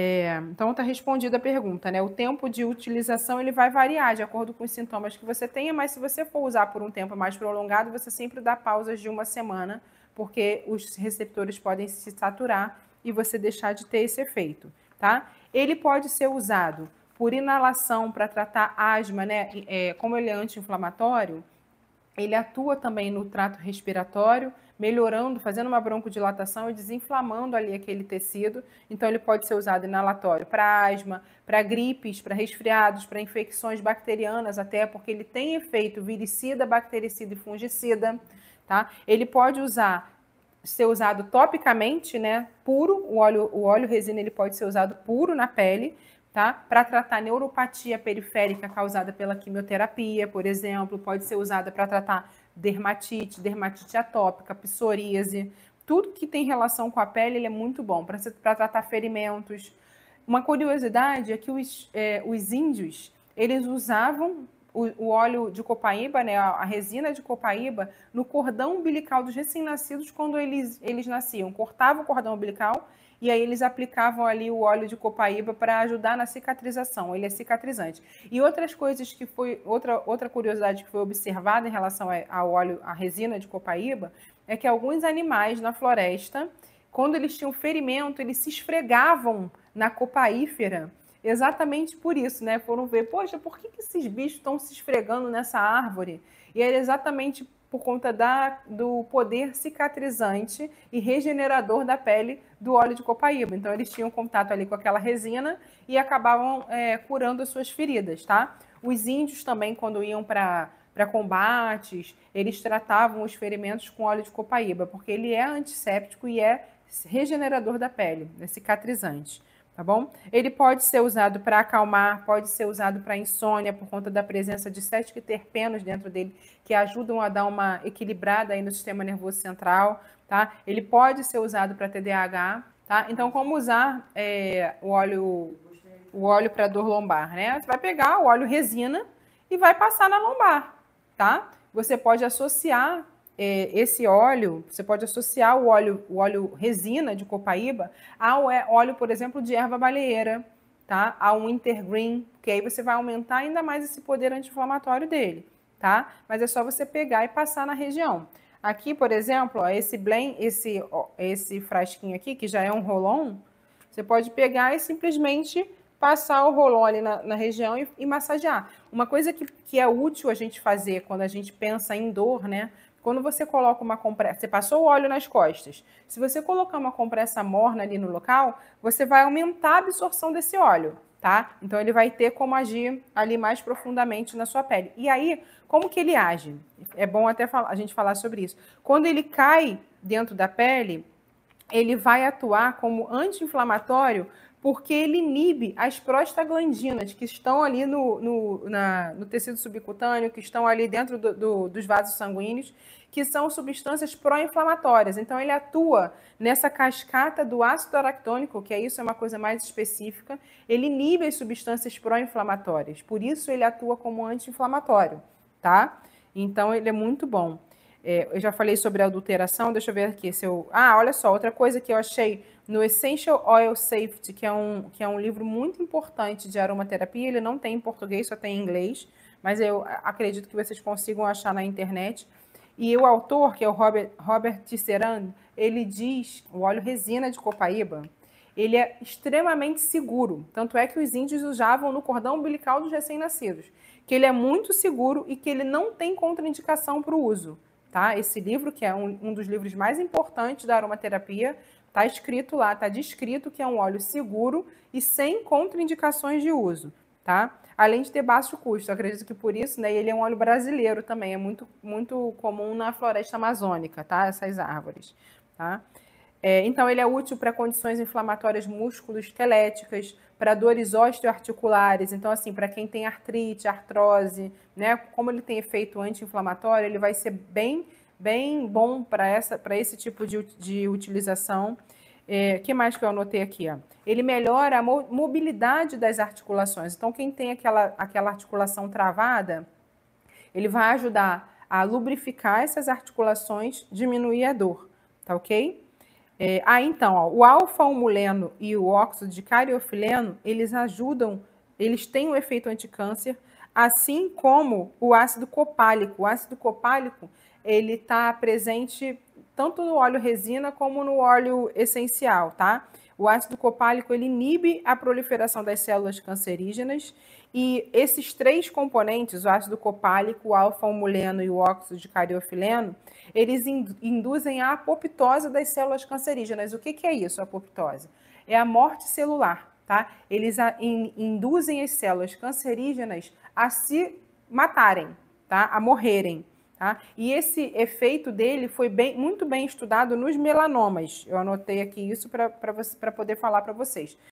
É, então está respondida a pergunta, né? O tempo de utilização ele vai variar de acordo com os sintomas que você tenha, mas se você for usar por um tempo mais prolongado, você sempre dá pausas de uma semana, porque os receptores podem se saturar e você deixar de ter esse efeito, tá? Ele pode ser usado por inalação para tratar asma, né? É, como ele é anti-inflamatório, ele atua também no trato respiratório, melhorando, fazendo uma broncodilatação e desinflamando ali aquele tecido. Então, ele pode ser usado inalatório para asma, para gripes, para resfriados, para infecções bacterianas, até porque ele tem efeito viricida, bactericida e fungicida. Tá? Ele pode usar ser usado topicamente, né, puro, o óleo, o óleo resina ele pode ser usado puro na pele, tá? Para tratar neuropatia periférica causada pela quimioterapia, por exemplo, pode ser usada para tratar dermatite, dermatite atópica, psoríase, tudo que tem relação com a pele, é muito bom para tratar ferimentos. Uma curiosidade é que os, é, os índios, eles usavam o, o, óleo de copaíba, né, a, a, resina de copaíba, no cordão umbilical dos recém-nascidos quando eles, eles nasciam. Cortava o cordão umbilical e aí eles aplicavam ali o óleo de copaíba para ajudar na cicatrização, ele é cicatrizante. E outras coisas que foi, outra, outra curiosidade que foi observada em relação ao óleo, à resina de copaíba, é que alguns animais na floresta, quando eles tinham ferimento, eles se esfregavam na copaífera, exatamente por isso, né? Foram ver, poxa, por que, que esses bichos estão se esfregando nessa árvore? E era exatamente por conta da, do poder cicatrizante e regenerador da pele do óleo de copaíba. Então, eles tinham contato ali com aquela resina e acabavam é, curando as suas feridas, tá? Os índios também, quando iam para para combates, eles tratavam os ferimentos com óleo de copaíba, porque ele é antisséptico e é regenerador da pele, é cicatrizante tá bom? Ele pode ser usado para acalmar, pode ser usado para insônia por conta da presença de sete terpenos dentro dele que ajudam a dar uma equilibrada aí no sistema nervoso central, tá? Ele pode ser usado para TDAH, tá? Então, como usar é, o óleo o óleo para dor lombar, né? Você vai pegar o óleo resina e vai passar na lombar, tá? Você pode associar é, esse óleo, você pode associar o óleo, o óleo resina de copaíba ao é, óleo, por exemplo, de erva baleeira, tá? ao intergreen, que aí você vai aumentar ainda mais esse poder anti-inflamatório dele, tá? Mas é só você pegar e passar na região. Aqui, por exemplo, ó, esse blend, esse, ó, esse frasquinho aqui, que já é um rolon, você pode pegar e simplesmente passar o rolão ali na, na região e, e, massagear. Uma coisa que, que é útil a gente fazer quando a gente pensa em dor, né? Quando você coloca uma compressa, você passou o óleo nas costas. Se você colocar uma compressa morna ali no local, você vai aumentar a absorção desse óleo, tá? Então ele vai ter como agir ali mais profundamente na sua pele. E aí, como que ele age? É bom até a gente falar sobre isso. Quando ele cai dentro da pele, ele vai atuar como anti-inflamatório porque ele inibe as prostaglandinas que estão ali no, no, na, no tecido subcutâneo, que estão ali dentro do, do, dos vasos sanguíneos, que são substâncias pró-inflamatórias. Então, ele atua nessa cascata do ácido aractônico, que é isso, é uma coisa mais específica, ele inibe as substâncias pró-inflamatórias. Por isso, ele atua como anti-inflamatório, tá? Então, ele é muito bom. É, eu já falei sobre adulteração, deixa eu ver aqui se eu... Ah, olha só, outra coisa que eu achei no Essential Oil Safety, que é um, que é um livro muito importante de aromaterapia, ele não tem em português, só tem em inglês, mas eu acredito que vocês consigam achar na internet. E o autor, que é o Robert, Robert Tisserand, ele diz, o óleo resina de copaíba, ele é extremamente seguro, tanto é que os índios usavam no cordão umbilical dos recém-nascidos, que ele é muito seguro e que ele não tem contraindicação para o uso tá? Esse livro, que é um, um dos livros mais importantes da aromaterapia, está escrito lá, está descrito que é um óleo seguro e sem contraindicações de uso, tá? Além de ter baixo custo, acredito que por isso, né? Ele é um óleo brasileiro também, é muito, muito comum na floresta amazônica, tá? Essas árvores, tá? É, então, ele é útil para condições inflamatórias músculo-esqueléticas, para dores osteoarticulares. Então, assim, para quem tem artrite, artrose, né? Como ele tem efeito anti-inflamatório, ele vai ser bem, bem bom para esse tipo de, de utilização. É, que mais que eu anotei aqui? Ó? Ele melhora a mobilidade das articulações. Então, quem tem aquela, aquela articulação travada, ele vai ajudar a lubrificar essas articulações, diminuir a dor, tá ok? É, ah, então, ó, o alfa-humuleno e o óxido de cariofileno, eles ajudam, eles têm um efeito anticâncer, assim como o ácido copálico. O ácido copálico, ele está presente tanto no óleo resina como no óleo essencial, tá? O ácido copálico ele inibe a proliferação das células cancerígenas e esses três componentes, o ácido copálico, o alfa-humuleno e o óxido de cariofileno, eles induzem a apoptose das células cancerígenas. O que, que é isso, a apoptose? É a morte celular, tá? Eles a, in, induzem as células cancerígenas a se matarem, tá? A morrerem. Tá? E esse efeito dele foi bem, muito bem estudado nos melanomas. Eu anotei aqui isso para poder falar para vocês.